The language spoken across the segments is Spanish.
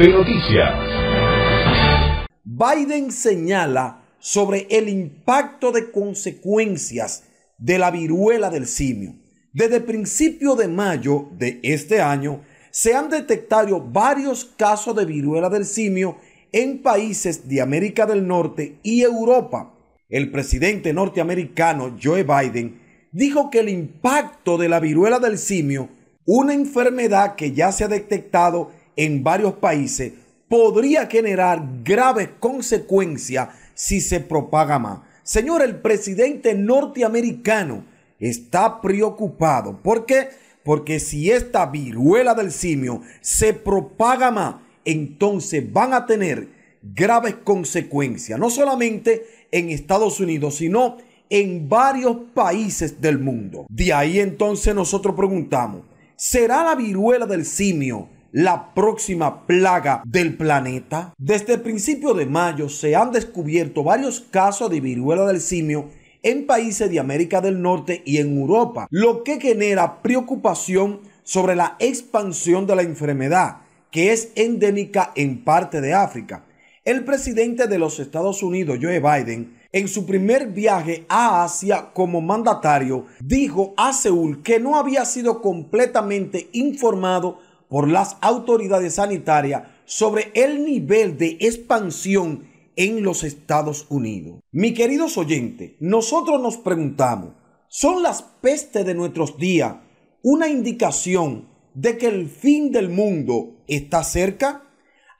de noticias. Biden señala sobre el impacto de consecuencias de la viruela del simio. Desde principio de mayo de este año se han detectado varios casos de viruela del simio en países de América del Norte y Europa. El presidente norteamericano Joe Biden dijo que el impacto de la viruela del simio, una enfermedad que ya se ha detectado en varios países podría generar graves consecuencias si se propaga más. Señor, el presidente norteamericano está preocupado. ¿Por qué? Porque si esta viruela del simio se propaga más, entonces van a tener graves consecuencias, no solamente en Estados Unidos, sino en varios países del mundo. De ahí entonces nosotros preguntamos, ¿será la viruela del simio la próxima plaga del planeta? Desde el principio de mayo se han descubierto varios casos de viruela del simio en países de América del Norte y en Europa, lo que genera preocupación sobre la expansión de la enfermedad, que es endémica en parte de África. El presidente de los Estados Unidos, Joe Biden, en su primer viaje a Asia como mandatario, dijo a Seúl que no había sido completamente informado por las autoridades sanitarias sobre el nivel de expansión en los Estados Unidos. Mi queridos oyentes, nosotros nos preguntamos, ¿son las pestes de nuestros días una indicación de que el fin del mundo está cerca?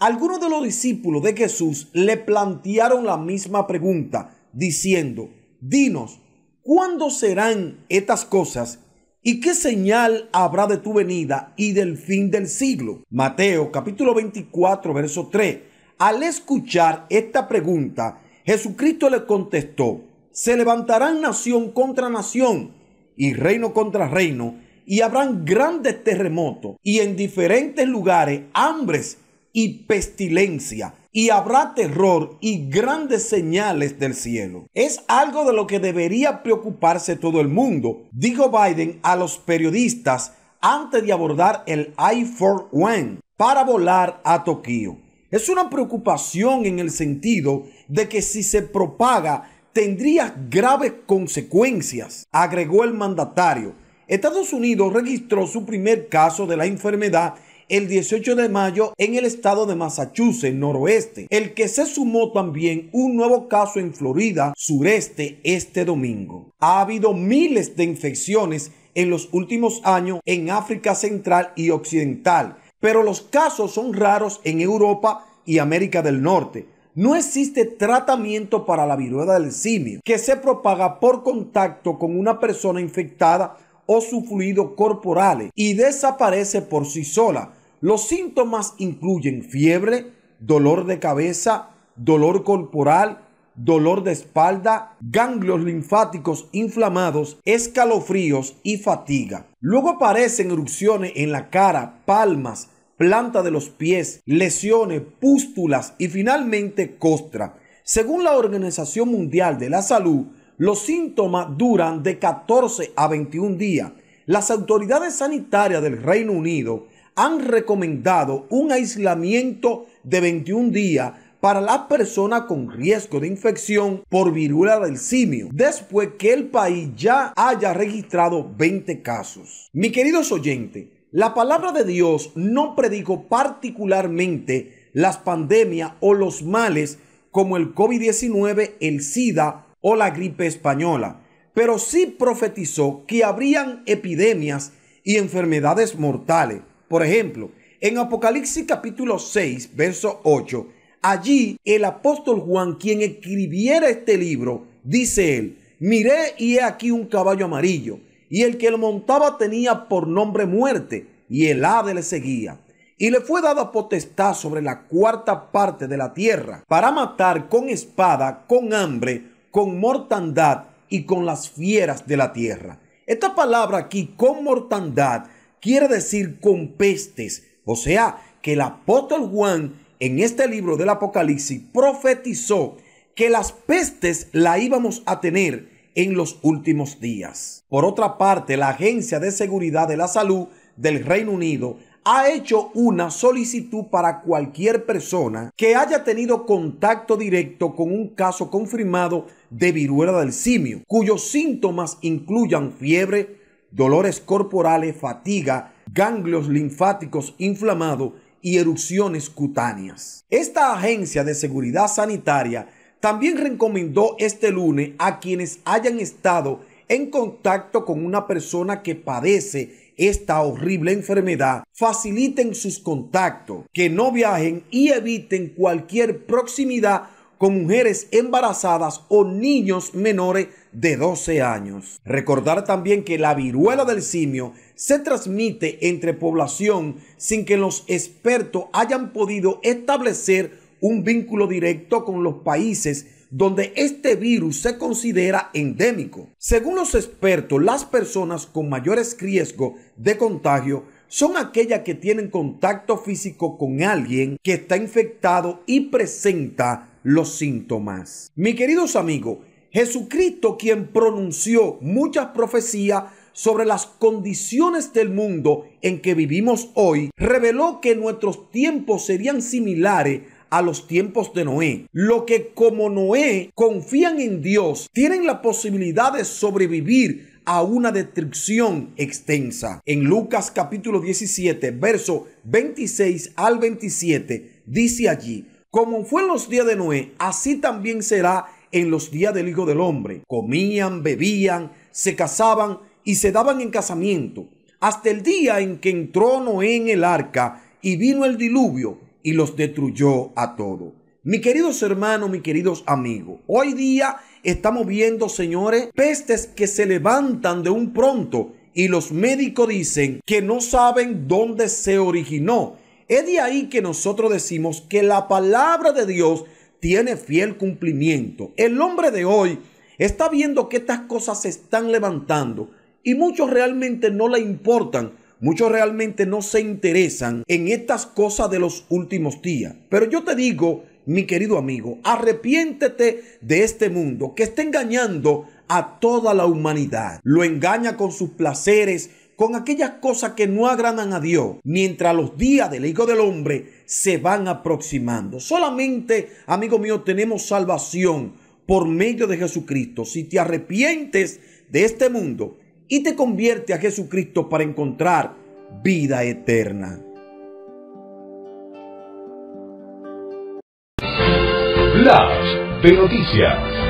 Algunos de los discípulos de Jesús le plantearon la misma pregunta, diciendo, dinos, ¿cuándo serán estas cosas ¿Y qué señal habrá de tu venida y del fin del siglo? Mateo capítulo 24, verso 3. Al escuchar esta pregunta, Jesucristo le contestó, se levantarán nación contra nación y reino contra reino, y habrán grandes terremotos y en diferentes lugares hambres y pestilencia y habrá terror y grandes señales del cielo. Es algo de lo que debería preocuparse todo el mundo, dijo Biden a los periodistas antes de abordar el i One para volar a Tokio. Es una preocupación en el sentido de que si se propaga tendría graves consecuencias, agregó el mandatario. Estados Unidos registró su primer caso de la enfermedad el 18 de mayo en el estado de Massachusetts, noroeste, el que se sumó también un nuevo caso en Florida, sureste, este domingo. Ha habido miles de infecciones en los últimos años en África Central y Occidental, pero los casos son raros en Europa y América del Norte. No existe tratamiento para la viruela del simio, que se propaga por contacto con una persona infectada o su fluido corporal y desaparece por sí sola los síntomas incluyen fiebre, dolor de cabeza, dolor corporal, dolor de espalda, ganglios linfáticos inflamados, escalofríos y fatiga. Luego aparecen erupciones en la cara, palmas, planta de los pies, lesiones, pústulas y finalmente costra. Según la Organización Mundial de la Salud, los síntomas duran de 14 a 21 días. Las autoridades sanitarias del Reino Unido han recomendado un aislamiento de 21 días para la persona con riesgo de infección por viruela del simio, después que el país ya haya registrado 20 casos. Mi queridos oyentes, la palabra de Dios no predijo particularmente las pandemias o los males como el COVID-19, el SIDA o la gripe española, pero sí profetizó que habrían epidemias y enfermedades mortales por ejemplo, en Apocalipsis capítulo 6, verso 8, allí el apóstol Juan, quien escribiera este libro, dice él, miré y he aquí un caballo amarillo, y el que lo montaba tenía por nombre muerte, y el ave le seguía. Y le fue dada potestad sobre la cuarta parte de la tierra, para matar con espada, con hambre, con mortandad y con las fieras de la tierra. Esta palabra aquí, con mortandad, quiere decir con pestes. O sea, que el apóstol Juan en este libro del Apocalipsis profetizó que las pestes la íbamos a tener en los últimos días. Por otra parte, la Agencia de Seguridad de la Salud del Reino Unido ha hecho una solicitud para cualquier persona que haya tenido contacto directo con un caso confirmado de viruela del simio, cuyos síntomas incluyan fiebre, dolores corporales, fatiga, ganglios linfáticos inflamados y erupciones cutáneas. Esta agencia de seguridad sanitaria también recomendó este lunes a quienes hayan estado en contacto con una persona que padece esta horrible enfermedad, faciliten sus contactos, que no viajen y eviten cualquier proximidad con mujeres embarazadas o niños menores de 12 años. Recordar también que la viruela del simio se transmite entre población sin que los expertos hayan podido establecer un vínculo directo con los países donde este virus se considera endémico. Según los expertos, las personas con mayores riesgos de contagio son aquellas que tienen contacto físico con alguien que está infectado y presenta los síntomas. Mi queridos amigos, Jesucristo quien pronunció muchas profecías sobre las condiciones del mundo en que vivimos hoy, reveló que nuestros tiempos serían similares a los tiempos de Noé. Lo que como Noé confían en Dios, tienen la posibilidad de sobrevivir a una destrucción extensa. En Lucas capítulo 17, verso 26 al 27, dice allí, como fue en los días de Noé, así también será en los días del Hijo del Hombre. Comían, bebían, se casaban y se daban en casamiento, hasta el día en que entró Noé en el arca y vino el diluvio y los destruyó a todos. Mi queridos hermanos, mi queridos amigos, hoy día estamos viendo, señores, pestes que se levantan de un pronto y los médicos dicen que no saben dónde se originó es de ahí que nosotros decimos que la palabra de Dios tiene fiel cumplimiento. El hombre de hoy está viendo que estas cosas se están levantando y muchos realmente no le importan. Muchos realmente no se interesan en estas cosas de los últimos días. Pero yo te digo, mi querido amigo, arrepiéntete de este mundo que está engañando a toda la humanidad. Lo engaña con sus placeres, con aquellas cosas que no agradan a Dios, mientras los días del Hijo del Hombre se van aproximando. Solamente, amigo mío, tenemos salvación por medio de Jesucristo. Si te arrepientes de este mundo y te conviertes a Jesucristo para encontrar vida eterna. de noticias.